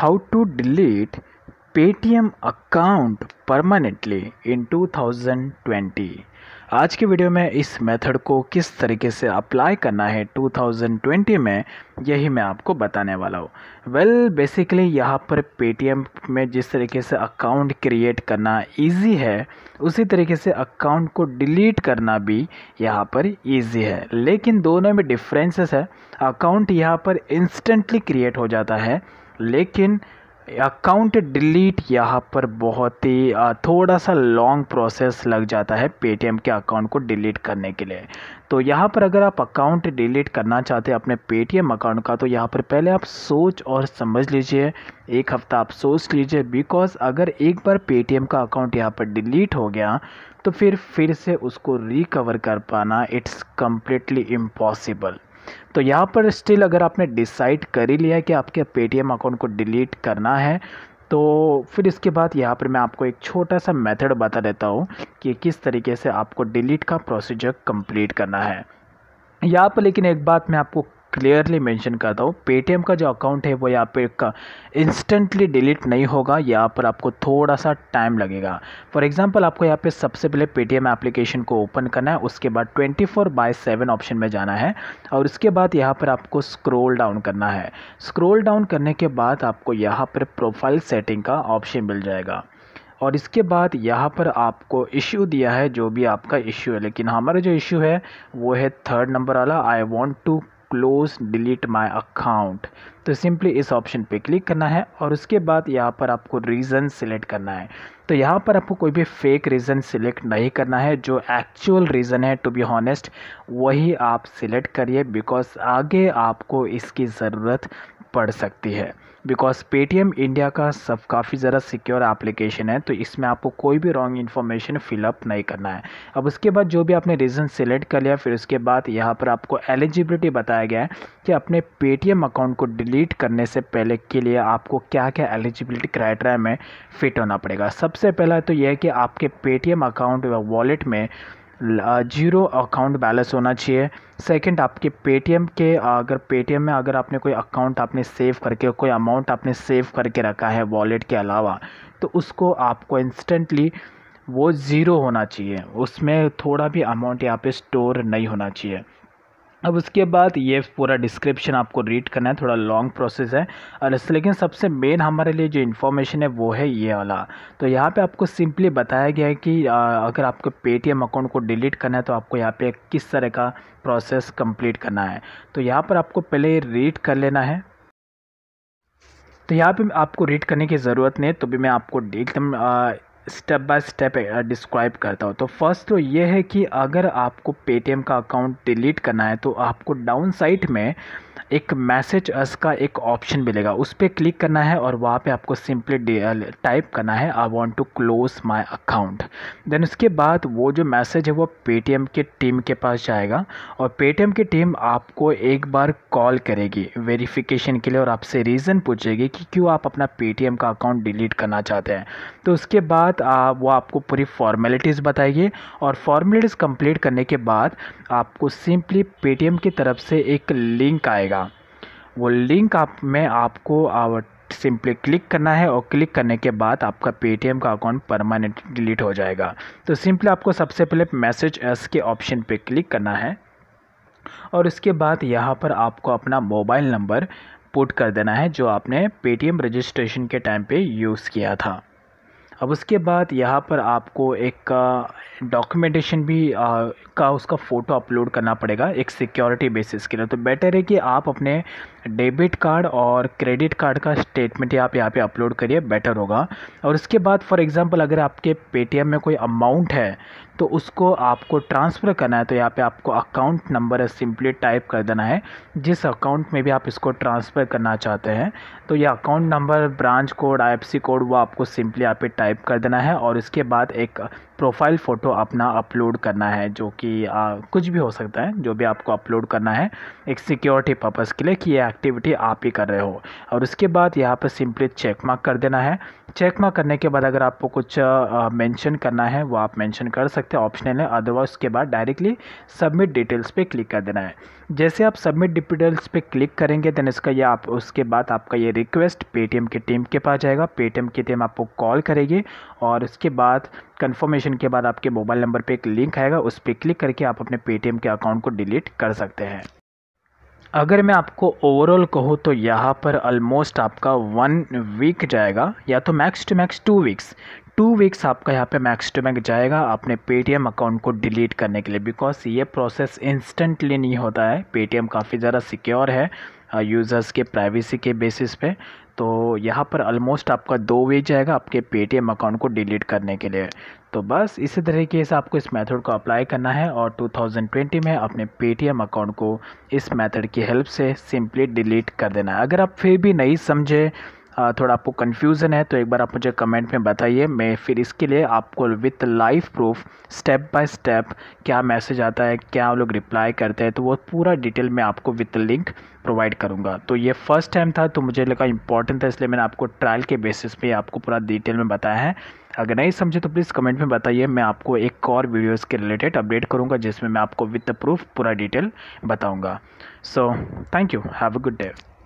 how to delete Paytm account permanently in 2020 आज के video में इस मेथड को किस तरीके से अप्लाई करना है 2020 में यही मैं आपको बताने वाला हूँ वेल बेसिकली यहाँ पर पेटीएम में जिस तरीके से अकाउंट क्रिएट करना इजी है उसी तरीके से अकाउंट को डिलीट करना भी यहाँ पर इजी है लेकिन दोनों में डिफ्रेंसेस है अकाउंट यहाँ पर इंस्टेंटली क्रिएट हो जाता है लेकिन अकाउंट डिलीट यहाँ पर बहुत ही थोड़ा सा लॉन्ग प्रोसेस लग जाता है पेटीएम के अकाउंट को डिलीट करने के लिए तो यहाँ पर अगर आप अकाउंट डिलीट करना चाहते हैं अपने पेटीएम अकाउंट का तो यहाँ पर पहले आप सोच और समझ लीजिए एक हफ़्ता आप सोच लीजिए बिकॉज़ अगर एक बार पेटीएम का अकाउंट यहाँ पर डिलीट हो गया तो फिर फिर से उसको रिकवर कर पाना इट्स कम्प्लीटली इम्पॉसिबल तो यहाँ पर स्टिल अगर आपने डिसाइड कर ही लिया है कि आपके पेटीएम अकाउंट को डिलीट करना है तो फिर इसके बाद यहाँ पर मैं आपको एक छोटा सा मेथड बता देता हूँ कि किस तरीके से आपको डिलीट का प्रोसीजर कंप्लीट करना है यहाँ पर लेकिन एक बात मैं आपको क्लियरली मेंशन करता हूँ पेटीएम का जो अकाउंट है वो यहाँ पे का इंस्टेंटली डिलीट नहीं होगा यहाँ पर आपको थोड़ा सा टाइम लगेगा फॉर एग्जांपल आपको यहाँ पे सबसे पहले पेटीएम एप्लीकेशन को ओपन करना है उसके बाद 24 फोर बाई सेवन ऑप्शन में जाना है और उसके बाद यहाँ पर आपको स्क्रोल डाउन करना है स्क्रोल डाउन करने के बाद आपको यहाँ पर प्रोफाइल सेटिंग का ऑप्शन मिल जाएगा और इसके बाद यहाँ पर आपको इश्यू दिया है जो भी आपका इश्यू है लेकिन हमारा जो इश्यू है वो है थर्ड नंबर वाला I want to close delete my account तो सिंपली इस ऑप्शन पे क्लिक करना है और उसके बाद यहाँ पर आपको रीज़न सिलेक्ट करना है तो यहाँ पर आपको कोई भी फेक रीज़न सिलेक्ट नहीं करना है जो एक्चुअल रीज़न है टू बी हॉनेस्ट वही आप सिलेक्ट करिए बिकॉज आगे आपको इसकी ज़रूरत पड़ सकती है बिकॉज पेटीएम इंडिया का सब काफ़ी ज़्यादा सिक्योर एप्लीकेशन है तो इसमें आपको कोई भी रॉन्ग इन्फॉर्मेशन फिलअप नहीं करना है अब उसके बाद जो भी आपने रीज़न सेलेक्ट कर लिया फिर उसके बाद यहाँ पर आपको एलिजिबिलिटी बताया गया है कि अपने पेटीएम अकाउंट को डिलीट करने से पहले के लिए आपको क्या क्या एलिजिबिलिटी क्राइटेरिया में फिट होना पड़ेगा सबसे पहला तो यह है कि आपके पेटीएम अकाउंट या वॉलेट में जीरो अकाउंट बैलेंस होना चाहिए सेकंड आपके पेटीएम के अगर पेटीएम में अगर आपने कोई अकाउंट आपने सेव करके कोई अमाउंट आपने सेव करके रखा है वॉलेट के अलावा तो उसको आपको इंस्टेंटली वो ज़ीरो होना चाहिए उसमें थोड़ा भी अमाउंट यहाँ पे स्टोर नहीं होना चाहिए अब उसके बाद ये पूरा डिस्क्रिप्शन आपको रीड करना है थोड़ा लॉन्ग प्रोसेस है और लेकिन सबसे मेन हमारे लिए जो इन्फॉर्मेशन है वो है ये वाला तो यहाँ पे आपको सिंपली बताया गया है कि आ, अगर आपको पेटीएम अकाउंट को डिलीट करना है तो आपको यहाँ पे किस तरह का प्रोसेस कंप्लीट करना है तो यहाँ पर आपको पहले रीड कर लेना है तो यहाँ पर आपको रीड करने की ज़रूरत नहीं है तो भी मैं आपको एकदम स्टेप बाय स्टेप डिस्क्राइब करता हूँ तो फर्स्ट तो ये है कि अगर आपको पेटीएम का अकाउंट डिलीट करना है तो आपको डाउन साइट में एक मैसेज अस का एक ऑप्शन मिलेगा उस पर क्लिक करना है और वहाँ पे आपको सिंपली टाइप करना है I want to close my account then उसके बाद वो जो मैसेज है वो पेटीएम के टीम के पास जाएगा और पेटीएम की टीम आपको एक बार कॉल करेगी वेरिफिकेशन के लिए और आपसे रीज़न पूछेगी कि क्यों आप अपना पेटीएम का अकाउंट डिलीट करना चाहते हैं तो उसके बाद आ, वो आपको पूरी फॉर्मेलिटीज़ बताएगी और फॉर्मेलिटीज़ कम्प्लीट करने के बाद आपको सिंपली पेटीएम की तरफ से एक लिंक आएगा वो लिंक आप में आपको सिंपली क्लिक करना है और क्लिक करने के बाद आपका पेटीएम का अकाउंट परमानेंट डिलीट हो जाएगा तो सिंपली आपको सबसे पहले मैसेज एस के ऑप्शन पे क्लिक करना है और इसके बाद यहाँ पर आपको अपना मोबाइल नंबर पुट कर देना है जो आपने पेटीएम रजिस्ट्रेशन के टाइम पे यूज़ किया था अब उसके बाद यहाँ पर आपको एक डॉक्यूमेंटेशन भी आ, का उसका फ़ोटो अपलोड करना पड़ेगा एक सिक्योरिटी बेसिस के लिए तो बेटर है कि आप अपने डेबिट कार्ड और क्रेडिट कार्ड का स्टेटमेंट आप यहाँ पे अपलोड करिए बेटर होगा और उसके बाद फॉर एग्जांपल अगर आपके पेटीएम में कोई अमाउंट है तो उसको आपको ट्रांसफ़र करना है तो यहाँ पे आपको अकाउंट नंबर सिंपली टाइप कर देना है जिस अकाउंट में भी आप इसको ट्रांसफ़र करना चाहते हैं तो यह account number branch code I code वो आपको सिंपली यहाँ पे टाइप कर देना है और इसके बाद एक प्रोफाइल फ़ोटो अपना अपलोड करना है जो कि कुछ भी हो सकता है जो भी आपको अपलोड करना है एक सिक्योरिटी पर्पज़ के लिए कि ये एक्टिविटी आप ही कर रहे हो और उसके बाद यहाँ पर सिंपली चेक मार्क कर देना है चेक मार्क करने के बाद अगर आपको कुछ मेंशन करना है वो आप मेंशन कर सकते हैं ऑप्शनल है अदरवाइज उसके बाद डायरेक्टली सबमिट डिटेल्स पे क्लिक कर देना है जैसे आप सबमिट डिटेल्स पे क्लिक करेंगे देन इसका ये आप उसके बाद आपका ये रिक्वेस्ट पेटीएम की टीम के पास जाएगा पेटीएम की टीम आपको कॉल करेगी और उसके बाद कन्फर्मेशन वेरिफिकेशन के बाद आपके मोबाइल नंबर पे एक लिंक आएगा उस पर क्लिक करके आप अपने पेटीएम के अकाउंट को डिलीट कर सकते हैं अगर मैं आपको ओवरऑल कहूँ तो यहाँ पर ऑलमोस्ट आपका वन वीक जाएगा या तो max to max two weeks two weeks आपका यहाँ पे मैक्स टू मैक्स जाएगा अपने पेटीएम अकाउंट को डिलीट करने के लिए बिकॉज ये प्रोसेस इंस्टेंटली नहीं होता है पेटीएम काफ़ी ज़्यादा सिक्योर है यूज़र्स uh, के प्राइवेसी के बेसिस पे तो यहाँ पर ऑलमोस्ट आपका दो वे जाएगा आपके पेटीएम अकाउंट को डिलीट करने के लिए तो बस इसी तरीके से आपको इस मेथड को अप्लाई करना है और 2020 में अपने पेटीएम अकाउंट को इस मेथड की हेल्प से सिंपली डिलीट कर देना है अगर आप फिर भी नहीं समझे हाँ, थोड़ा आपको कन्फ्यूज़न है तो एक बार आप मुझे कमेंट में बताइए मैं फिर इसके लिए आपको with live proof step by step क्या मैसेज आता है क्या लोग रिप्लाई करते हैं तो वो पूरा डिटेल में आपको विथ लिंक प्रोवाइड करूँगा तो ये फर्स्ट टाइम था तो मुझे लगा इंपॉर्टेंट था इसलिए मैंने आपको ट्रायल के बेसिस पर आपको पूरा डिटेल में बताया है अगर नहीं समझे तो प्लीज़ कमेंट में बताइए मैं आपको एक और वीडियोस के रिलेटेड अपडेट करूँगा जिसमें मैं आपको विथ द प्रूफ पूरा डिटेल बताऊँगा so thank you have a good day